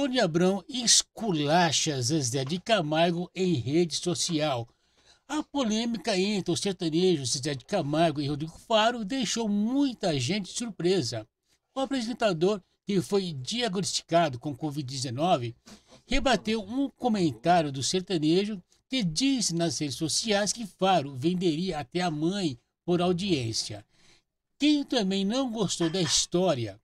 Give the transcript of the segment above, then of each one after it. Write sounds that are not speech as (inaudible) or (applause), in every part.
Sônia Abrão esculacha Zezé de Camargo em rede social. A polêmica entre o sertanejo Zezé de Camargo e Rodrigo Faro deixou muita gente surpresa. O apresentador, que foi diagnosticado com Covid-19, rebateu um comentário do sertanejo que disse nas redes sociais que Faro venderia até a mãe por audiência. Quem também não gostou da história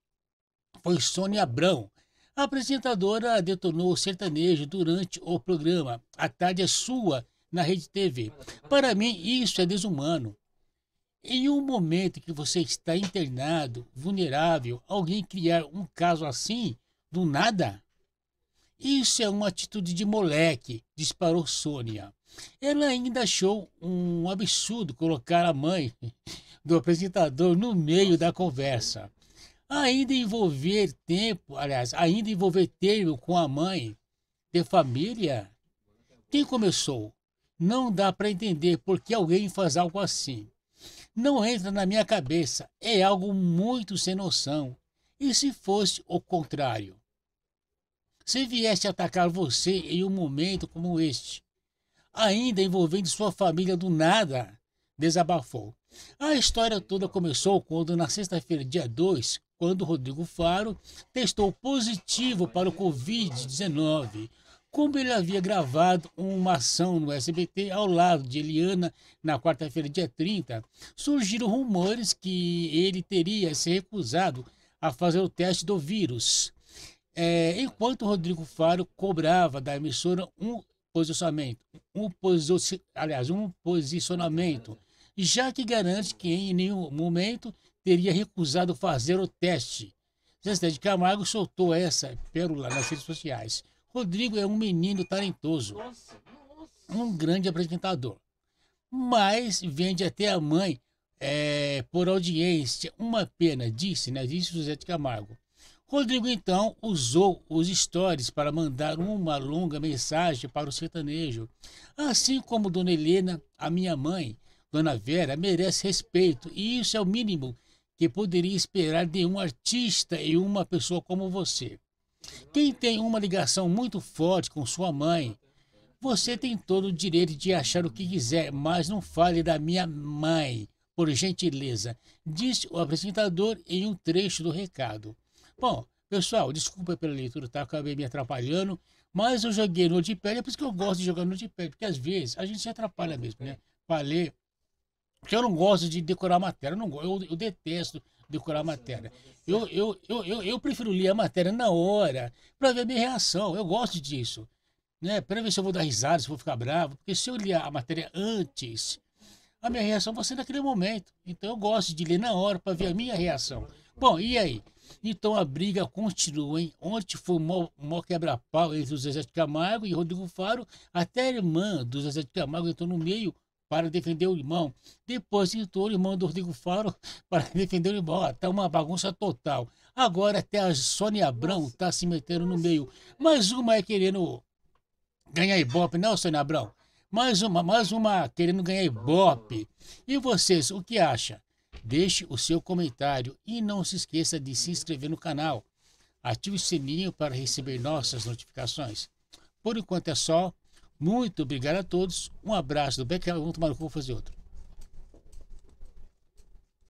foi Sônia Abrão, a apresentadora detonou o sertanejo durante o programa. A tarde é sua na Rede TV. Para mim, isso é desumano. Em um momento que você está internado, vulnerável, alguém criar um caso assim, do nada? Isso é uma atitude de moleque, disparou Sônia. Ela ainda achou um absurdo colocar a mãe (laughs) do apresentador no meio da conversa ainda envolver tempo, aliás, ainda envolver tempo com a mãe de família? Quem começou? Não dá para entender por que alguém faz algo assim. Não entra na minha cabeça, é algo muito sem noção. E se fosse o contrário? Se viesse atacar você em um momento como este, ainda envolvendo sua família do nada, desabafou. A história toda começou quando, na sexta-feira, dia 2, quando Rodrigo Faro testou positivo para o Covid-19. Como ele havia gravado uma ação no SBT ao lado de Eliana na quarta-feira, dia 30, surgiram rumores que ele teria se recusado a fazer o teste do vírus. É, enquanto Rodrigo Faro cobrava da emissora um posicionamento, um posi aliás, um posicionamento já que garante que em nenhum momento teria recusado fazer o teste. Zezé de Camargo soltou essa pérola nas redes sociais. Rodrigo é um menino talentoso, um grande apresentador, mas vende até a mãe é, por audiência. Uma pena, disse, né? Disse José de Camargo. Rodrigo então usou os stories para mandar uma longa mensagem para o sertanejo, assim como Dona Helena, a minha mãe, Dona Vera merece respeito e isso é o mínimo que poderia esperar de um artista e uma pessoa como você. Quem tem uma ligação muito forte com sua mãe, você tem todo o direito de achar o que quiser, mas não fale da minha mãe, por gentileza, disse o apresentador em um trecho do recado. Bom, pessoal, desculpa pela leitura, tá? Acabei me atrapalhando, mas eu joguei no é por isso que eu gosto de jogar no de pé, porque às vezes a gente se atrapalha mesmo, né? Valeu. Porque eu não gosto de decorar matéria. Eu, não, eu, eu detesto decorar matéria. Eu, eu, eu, eu, eu prefiro ler a matéria na hora, para ver a minha reação. Eu gosto disso. Né? Para ver se eu vou dar risada, se eu vou ficar bravo. Porque se eu ler a matéria antes, a minha reação vai ser naquele momento. Então eu gosto de ler na hora para ver a minha reação. Bom, e aí? Então a briga continua, hein? Ontem foi mó, mó quebra-pau entre o Zezé de Camargo e Rodrigo Faro, até a irmã do Zezé de Camargo entrou no meio para defender o irmão. Depois entrou o irmão do Rodrigo Faro (laughs) para defender o irmão. Está uma bagunça total. Agora até a Sônia Abrão está se metendo no meio. Mais uma é querendo ganhar ibope, não, Sônia Abrão? Mais uma, mais uma querendo ganhar ibope. E vocês, o que acha? Deixe o seu comentário e não se esqueça de se inscrever no canal. Ative o sininho para receber nossas notificações. Por enquanto é só. Muito obrigado a todos. Um abraço do Becker. Vamos tomar um vou fazer outro.